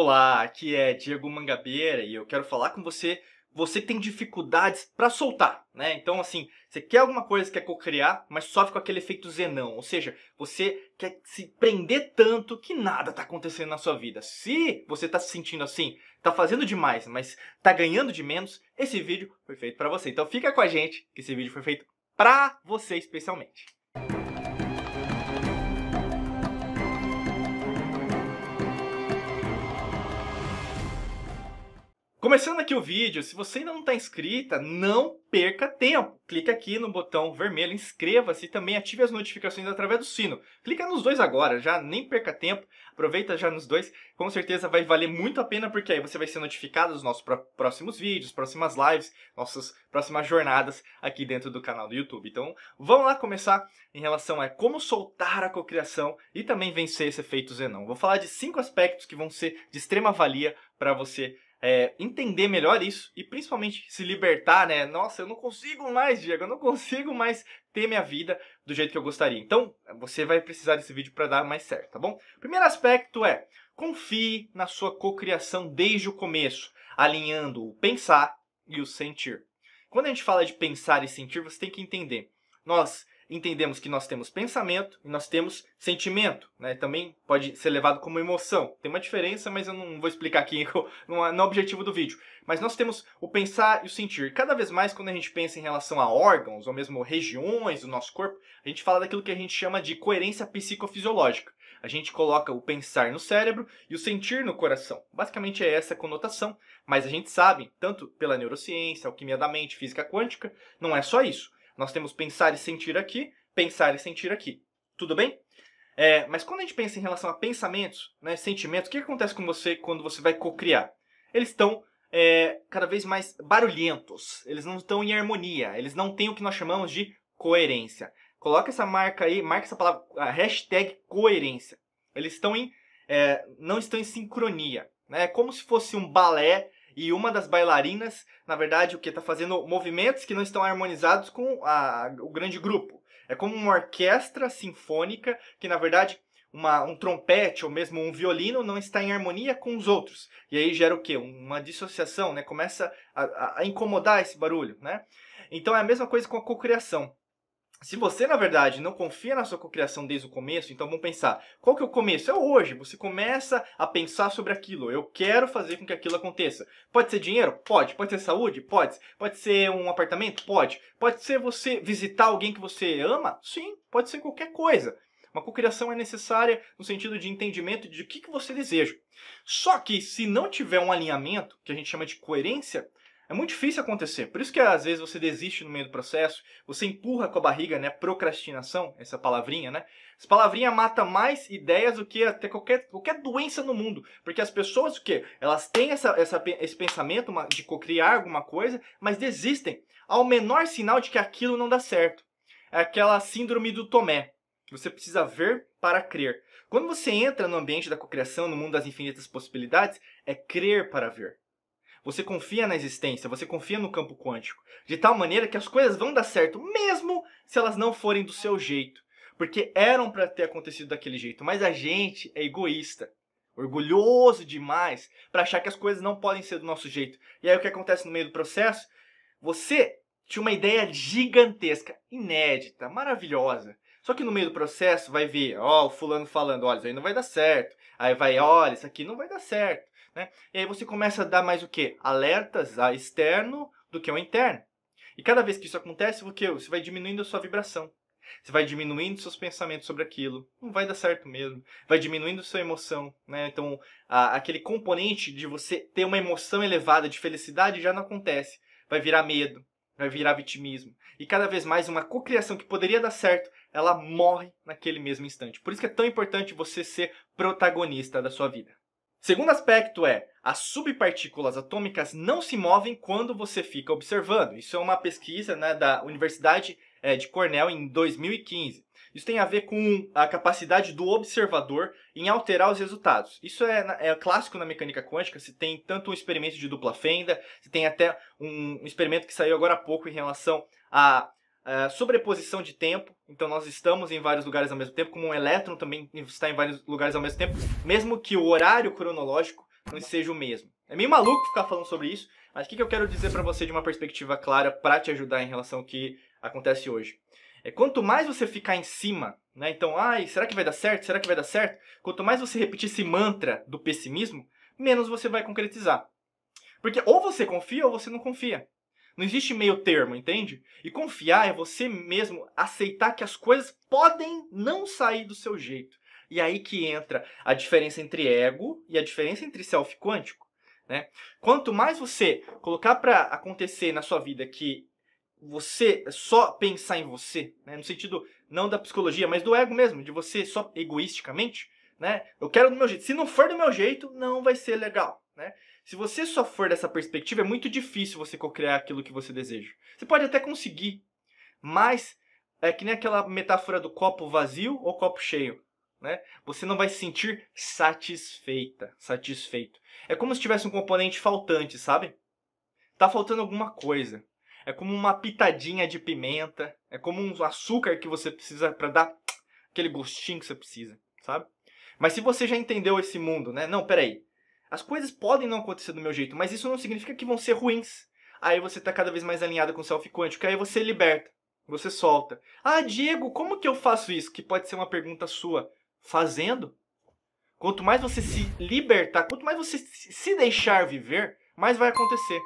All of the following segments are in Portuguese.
Olá, aqui é Diego Mangabeira e eu quero falar com você, você tem dificuldades para soltar, né? Então assim, você quer alguma coisa, quer cocriar, mas sofre com aquele efeito zenão, ou seja, você quer se prender tanto que nada tá acontecendo na sua vida. Se você tá se sentindo assim, tá fazendo demais, mas tá ganhando de menos, esse vídeo foi feito para você. Então fica com a gente, que esse vídeo foi feito para você especialmente. Começando aqui o vídeo, se você ainda não está inscrita, não perca tempo. Clique aqui no botão vermelho, inscreva-se e também ative as notificações através do sino. Clica nos dois agora, já nem perca tempo, aproveita já nos dois. Com certeza vai valer muito a pena porque aí você vai ser notificado dos nossos próximos vídeos, próximas lives, nossas próximas jornadas aqui dentro do canal do YouTube. Então vamos lá começar em relação a como soltar a cocriação e também vencer esse efeito Zenon. Vou falar de cinco aspectos que vão ser de extrema valia para você é, entender melhor isso e principalmente se libertar, né? Nossa, eu não consigo mais, Diego, eu não consigo mais ter minha vida do jeito que eu gostaria. Então, você vai precisar desse vídeo para dar mais certo, tá bom? Primeiro aspecto é confie na sua cocriação desde o começo, alinhando o pensar e o sentir. Quando a gente fala de pensar e sentir, você tem que entender. Nós entendemos que nós temos pensamento e nós temos sentimento, né? Também pode ser levado como emoção. Tem uma diferença, mas eu não vou explicar aqui no, no objetivo do vídeo. Mas nós temos o pensar e o sentir. Cada vez mais, quando a gente pensa em relação a órgãos ou mesmo regiões do nosso corpo, a gente fala daquilo que a gente chama de coerência psicofisiológica. A gente coloca o pensar no cérebro e o sentir no coração. Basicamente é essa a conotação, mas a gente sabe, tanto pela neurociência, alquimia da mente, física quântica, não é só isso. Nós temos pensar e sentir aqui, pensar e sentir aqui. Tudo bem? É, mas quando a gente pensa em relação a pensamentos, né, sentimentos, o que acontece com você quando você vai cocriar? Eles estão é, cada vez mais barulhentos, eles não estão em harmonia, eles não têm o que nós chamamos de coerência. Coloca essa marca aí, marca essa palavra, a hashtag coerência. Eles estão em, é, não estão em sincronia. Né? É como se fosse um balé e uma das bailarinas, na verdade, o que está fazendo movimentos que não estão harmonizados com a, o grande grupo. É como uma orquestra sinfônica que, na verdade, uma, um trompete ou mesmo um violino não está em harmonia com os outros. E aí gera o quê? Uma dissociação, né? Começa a, a incomodar esse barulho, né? Então é a mesma coisa com a cocriação se você, na verdade, não confia na sua cocriação desde o começo, então vamos pensar, qual que é o começo? É hoje, você começa a pensar sobre aquilo, eu quero fazer com que aquilo aconteça. Pode ser dinheiro? Pode. Pode ser saúde? Pode. Pode ser um apartamento? Pode. Pode ser você visitar alguém que você ama? Sim, pode ser qualquer coisa. Uma cocriação é necessária no sentido de entendimento de o que, que você deseja. Só que se não tiver um alinhamento, que a gente chama de coerência, é muito difícil acontecer. Por isso que às vezes você desiste no meio do processo, você empurra com a barriga, né? Procrastinação, essa palavrinha, né? Essa palavrinha mata mais ideias do que até qualquer, qualquer doença no mundo. Porque as pessoas, o quê? Elas têm essa, essa esse pensamento de criar alguma coisa, mas desistem ao menor sinal de que aquilo não dá certo. É aquela síndrome do Tomé. Você precisa ver para crer. Quando você entra no ambiente da cocriação, no mundo das infinitas possibilidades, é crer para ver. Você confia na existência, você confia no campo quântico, de tal maneira que as coisas vão dar certo mesmo se elas não forem do seu jeito, porque eram para ter acontecido daquele jeito, mas a gente é egoísta, orgulhoso demais para achar que as coisas não podem ser do nosso jeito. E aí o que acontece no meio do processo? Você tinha uma ideia gigantesca, inédita, maravilhosa, só que no meio do processo vai ver, ó, o fulano falando, olha, isso aí não vai dar certo. Aí vai, olha, isso aqui não vai dar certo. Né? E aí você começa a dar mais o que? Alertas a externo do que ao interno. E cada vez que isso acontece, o que? Você vai diminuindo a sua vibração. Você vai diminuindo seus pensamentos sobre aquilo. Não vai dar certo mesmo. Vai diminuindo sua emoção. Né? Então, a, aquele componente de você ter uma emoção elevada de felicidade já não acontece. Vai virar medo. Vai virar vitimismo. E cada vez mais uma cocriação que poderia dar certo, ela morre naquele mesmo instante. Por isso que é tão importante você ser protagonista da sua vida. Segundo aspecto é as subpartículas atômicas não se movem quando você fica observando. Isso é uma pesquisa né, da Universidade é, de Cornell em 2015. Isso tem a ver com a capacidade do observador em alterar os resultados. Isso é, né, é clássico na mecânica quântica. Se tem tanto um experimento de dupla fenda, se tem até um, um experimento que saiu agora há pouco em relação a ah, sobreposição de tempo, então nós estamos em vários lugares ao mesmo tempo, como um elétron também está em vários lugares ao mesmo tempo, mesmo que o horário cronológico não seja o mesmo. É meio maluco ficar falando sobre isso, mas o que, que eu quero dizer para você de uma perspectiva clara para te ajudar em relação ao que acontece hoje? É quanto mais você ficar em cima, né? Então, ai, será que vai dar certo? Será que vai dar certo? Quanto mais você repetir esse mantra do pessimismo, menos você vai concretizar. Porque ou você confia ou você não confia. Não existe meio termo, entende? E confiar é você mesmo aceitar que as coisas podem não sair do seu jeito. E aí que entra a diferença entre ego e a diferença entre self quântico. Né? Quanto mais você colocar para acontecer na sua vida que você só pensar em você, né? no sentido não da psicologia, mas do ego mesmo, de você só egoisticamente, né? Eu quero do meu jeito. Se não for do meu jeito, não vai ser legal, né? Se você só for dessa perspectiva, é muito difícil você cocriar criar aquilo que você deseja. Você pode até conseguir, mas é que nem aquela metáfora do copo vazio ou copo cheio. Né? Você não vai se sentir satisfeita, satisfeito. É como se tivesse um componente faltante, sabe? Tá faltando alguma coisa. É como uma pitadinha de pimenta, é como um açúcar que você precisa para dar aquele gostinho que você precisa, sabe? Mas se você já entendeu esse mundo, né? Não, peraí. As coisas podem não acontecer do meu jeito, mas isso não significa que vão ser ruins. Aí você está cada vez mais alinhado com o self quântico, aí você liberta, você solta. Ah, Diego, como que eu faço isso? Que pode ser uma pergunta sua. Fazendo. Quanto mais você se libertar, quanto mais você se deixar viver, mais vai acontecer.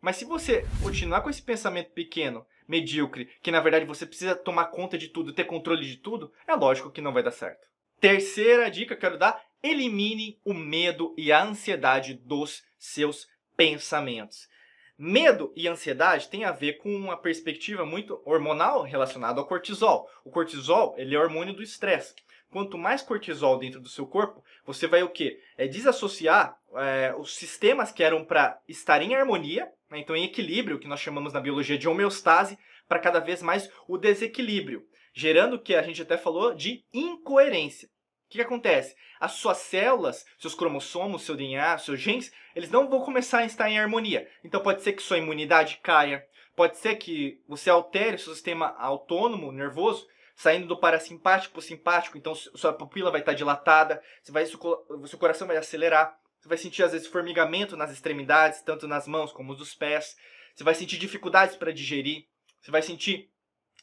Mas se você continuar com esse pensamento pequeno, medíocre, que na verdade você precisa tomar conta de tudo, ter controle de tudo, é lógico que não vai dar certo. Terceira dica que eu quero dar Elimine o medo e a ansiedade dos seus pensamentos. Medo e ansiedade tem a ver com uma perspectiva muito hormonal relacionada ao cortisol. O cortisol ele é hormônio do estresse. Quanto mais cortisol dentro do seu corpo, você vai o quê? É desassociar é, os sistemas que eram para estar em harmonia, né? então em equilíbrio, que nós chamamos na biologia de homeostase, para cada vez mais o desequilíbrio, gerando o que a gente até falou de incoerência que, que acontece? As suas células, seus cromossomos, seu DNA, seus genes, eles não vão começar a estar em harmonia. Então pode ser que sua imunidade caia, pode ser que você altere seu sistema autônomo nervoso, saindo do parasimpático para o simpático, então sua pupila vai estar dilatada, você vai, seu coração vai acelerar, você vai sentir às vezes formigamento nas extremidades, tanto nas mãos como nos pés, você vai sentir dificuldades para digerir, você vai sentir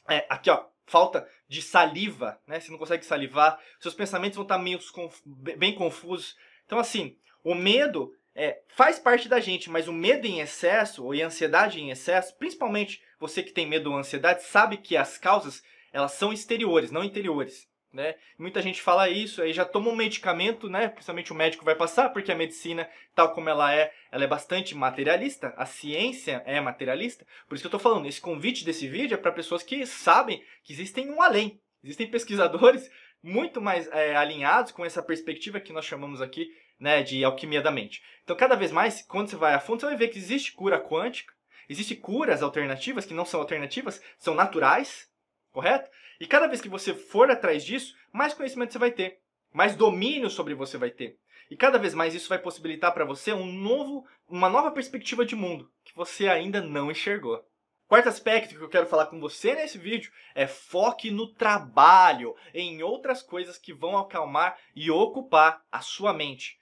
é, aqui ó, falta de saliva, né? Você não consegue salivar, seus pensamentos vão estar tá meio conf... bem confusos. Então, assim, o medo é, faz parte da gente, mas o medo em excesso ou a ansiedade em excesso, principalmente você que tem medo ou ansiedade, sabe que as causas elas são exteriores, não interiores. Né? Muita gente fala isso, aí já toma um medicamento, né? Principalmente o médico vai passar, porque a medicina, tal como ela é, ela é bastante materialista. A ciência é materialista. Por isso que eu estou falando, esse convite desse vídeo é para pessoas que sabem que existem um além. Existem pesquisadores muito mais é, alinhados com essa perspectiva que nós chamamos aqui, né, de alquimia da mente. Então, cada vez mais, quando você vai a fundo, você vai ver que existe cura quântica, existem curas alternativas que não são alternativas, são naturais, correto? E cada vez que você for atrás disso, mais conhecimento você vai ter, mais domínio sobre você vai ter. E cada vez mais isso vai possibilitar para você um novo, uma nova perspectiva de mundo que você ainda não enxergou. Quarto aspecto que eu quero falar com você nesse vídeo é foque no trabalho, em outras coisas que vão acalmar e ocupar a sua mente.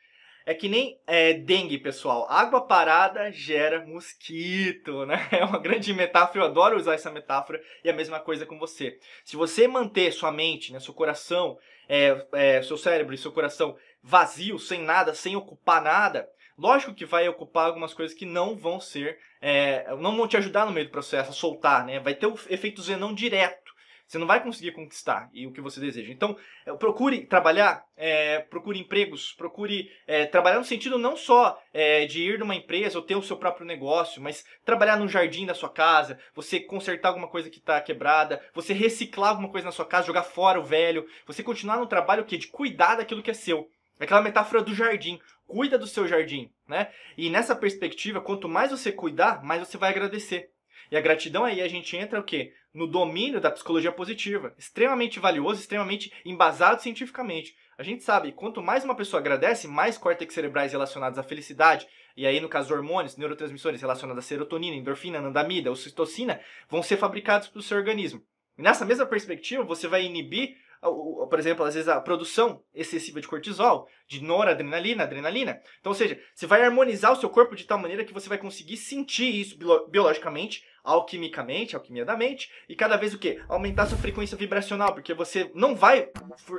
É que nem é, dengue, pessoal. Água parada gera mosquito, né? É uma grande metáfora. Eu adoro usar essa metáfora e a mesma coisa com você. Se você manter sua mente, né, seu coração, é, é, seu cérebro e seu coração vazio, sem nada, sem ocupar nada, lógico que vai ocupar algumas coisas que não vão ser, é, não vão te ajudar no meio do processo a soltar, né? Vai ter o efeito zenão direto. Você não vai conseguir conquistar e o que você deseja. Então, eh, procure trabalhar, é, procure empregos, procure é, trabalhar no sentido não só é, de ir numa empresa ou ter o seu próprio negócio, mas trabalhar no jardim da sua casa, você consertar alguma coisa que está quebrada, você reciclar alguma coisa na sua casa, jogar fora o velho, você continuar no trabalho que de cuidar daquilo que é seu. É aquela metáfora do jardim. Cuida do seu jardim, né? E nessa perspectiva, quanto mais você cuidar, mais você vai agradecer. E a gratidão aí a gente entra o quê? No domínio da psicologia positiva, extremamente valioso, extremamente embasado cientificamente. A gente sabe, quanto mais uma pessoa agradece, mais córtex cerebrais relacionados à felicidade, e aí no caso hormônios, neurotransmissores relacionados à serotonina, endorfina, anandamida, citocina vão ser fabricados para o seu organismo. E nessa mesma perspectiva, você vai inibir por exemplo, às vezes a produção excessiva de cortisol, de noradrenalina, adrenalina. Então, ou seja, você vai harmonizar o seu corpo de tal maneira que você vai conseguir sentir isso biologicamente, alquimicamente, alquimia da mente, e cada vez o quê? Aumentar sua frequência vibracional, porque você não vai,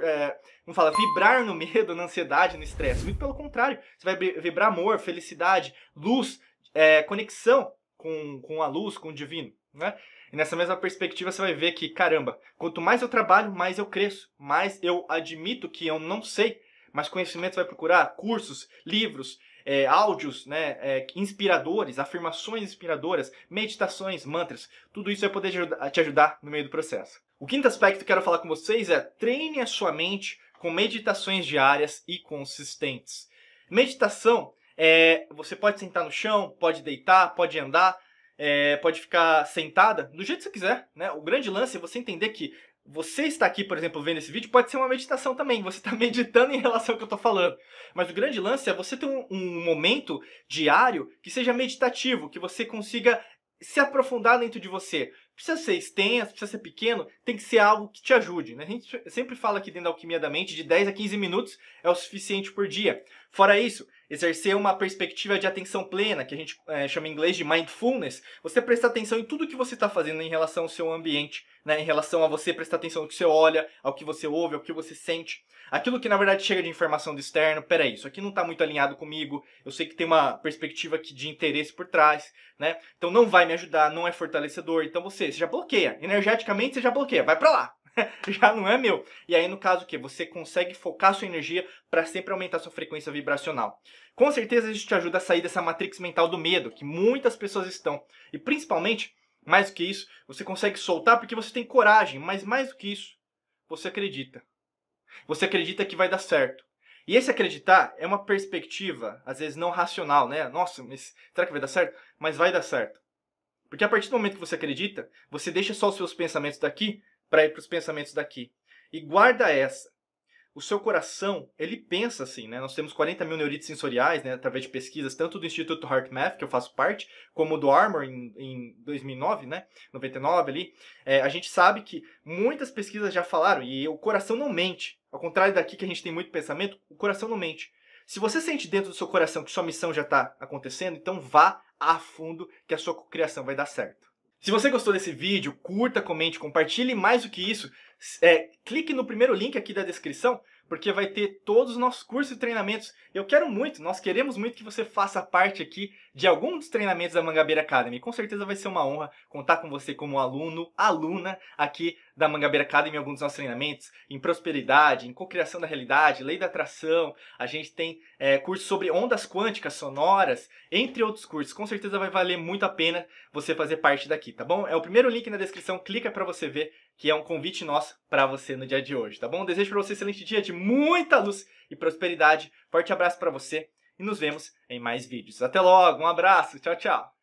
é, não fala, vibrar no medo, na ansiedade, no estresse. Muito pelo contrário, você vai vibrar amor, felicidade, luz, é, conexão com, com a luz, com o divino, né? E nessa mesma perspectiva você vai ver que, caramba, quanto mais eu trabalho, mais eu cresço, mais eu admito que eu não sei, mas conhecimento vai procurar, cursos, livros, é, áudios né, é, inspiradores, afirmações inspiradoras, meditações, mantras, tudo isso vai poder te ajudar no meio do processo. O quinto aspecto que quero falar com vocês é treine a sua mente com meditações diárias e consistentes. Meditação é você pode sentar no chão, pode deitar, pode andar, é, pode ficar sentada do jeito que você quiser, né? O grande lance é você entender que você está aqui, por exemplo, vendo esse vídeo, pode ser uma meditação também. Você está meditando em relação ao que eu estou falando. Mas o grande lance é você ter um, um momento diário que seja meditativo, que você consiga se aprofundar dentro de você. Precisa ser extenso, precisa ser pequeno, tem que ser algo que te ajude. Né? A gente sempre fala aqui dentro da Alquimia da Mente de 10 a 15 minutos é o suficiente por dia. Fora isso, exercer uma perspectiva de atenção plena, que a gente é, chama em inglês de mindfulness, você prestar atenção em tudo que você está fazendo em relação ao seu ambiente, né, em relação a você prestar atenção ao que você olha, ao que você ouve, ao que você sente. Aquilo que na verdade chega de informação do externo, peraí, isso aqui não está muito alinhado comigo, eu sei que tem uma perspectiva aqui de interesse por trás, né? Então não vai me ajudar, não é fortalecedor, então você, você já bloqueia. Energeticamente você já bloqueia, vai para lá, já não é meu. E aí, no caso, o que? Você consegue focar sua energia para sempre aumentar sua frequência vibracional. Com certeza, isso te ajuda a sair dessa matrix mental do medo que muitas pessoas estão. E principalmente, mais do que isso, você consegue soltar porque você tem coragem, mas mais do que isso, você acredita. Você acredita que vai dar certo. E esse acreditar é uma perspectiva, às vezes não racional, né? Nossa, mas será que vai dar certo? Mas vai dar certo. Porque a partir do momento que você acredita, você deixa só os seus pensamentos daqui para ir para os pensamentos daqui. E guarda essa. O seu coração, ele pensa assim, né? Nós temos 40 mil neurites sensoriais, né? Através de pesquisas, tanto do Instituto HeartMath, que eu faço parte, como do Armor em, em 2009, né? 99 ali. É, a gente sabe que muitas pesquisas já falaram, e o coração não mente. Ao contrário daqui que a gente tem muito pensamento, o coração não mente. Se você sente dentro do seu coração que sua missão já está acontecendo, então vá a fundo que a sua criação vai dar certo. Se você gostou desse vídeo, curta, comente, compartilhe. Mais do que isso, é, clique no primeiro link aqui da descrição, porque vai ter todos os nossos cursos e treinamentos. Eu quero muito, nós queremos muito que você faça parte aqui de algum dos treinamentos da Mangabeira Academy. Com certeza vai ser uma honra contar com você como aluno, aluna aqui da Mangabeira Academy em alguns dos nossos treinamentos, em prosperidade, em cocriação da realidade, lei da atração, a gente tem é, cursos sobre ondas quânticas, sonoras, entre outros cursos. Com certeza vai valer muito a pena você fazer parte daqui, tá bom? É o primeiro link na descrição, clica para você ver que é um convite nosso para você no dia de hoje, tá bom? Desejo para você um excelente dia de muita luz e prosperidade. Forte abraço para você e nos vemos em mais vídeos. Até logo, um abraço, tchau, tchau.